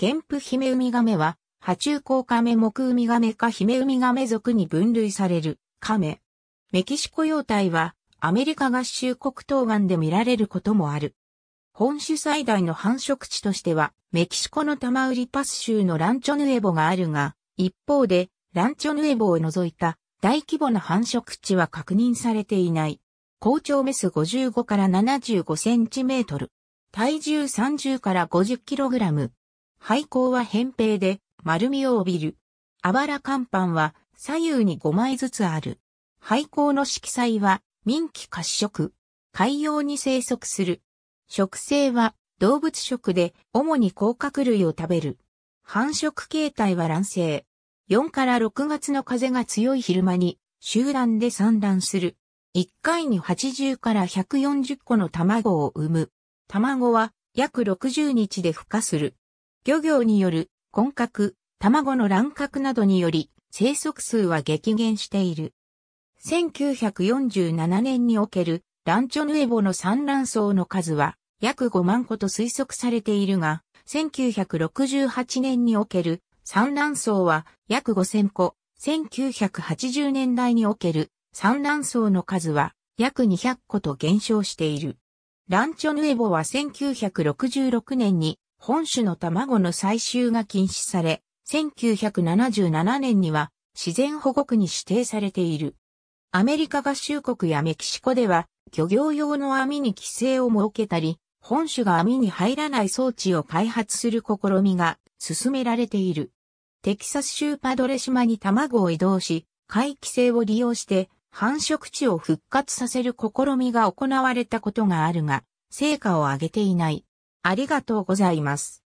ケンプヒメウミガメは、爬虫甲カメ目ウミガメかヒメウミガメ属に分類されるカメ。メキシコ幼体は、アメリカ合衆国東岸で見られることもある。本種最大の繁殖地としては、メキシコのタマウリパス州のランチョヌエボがあるが、一方で、ランチョヌエボを除いた大規模な繁殖地は確認されていない。高長メス55から75センチメートル。体重30から50キログラム。廃校は扁平で丸みを帯びる。あばら乾板は左右に5枚ずつある。廃校の色彩は民気褐色。海洋に生息する。食性は動物食で主に甲殻類を食べる。繁殖形態は卵生。4から6月の風が強い昼間に集団で産卵する。1回に80から140個の卵を産む。卵は約60日で孵化する。漁業による混獲、卵の乱獲などにより生息数は激減している。1947年におけるランチョヌエボの産卵層の数は約5万個と推測されているが、1968年における産卵層は約5000個、1980年代における産卵層の数は約200個と減少している。ランチョヌエボは1966年に本種の卵の採集が禁止され、1977年には自然保護区に指定されている。アメリカ合衆国やメキシコでは漁業用の網に規制を設けたり、本種が網に入らない装置を開発する試みが進められている。テキサス州パドレ島に卵を移動し、海規制を利用して繁殖地を復活させる試みが行われたことがあるが、成果を上げていない。ありがとうございます。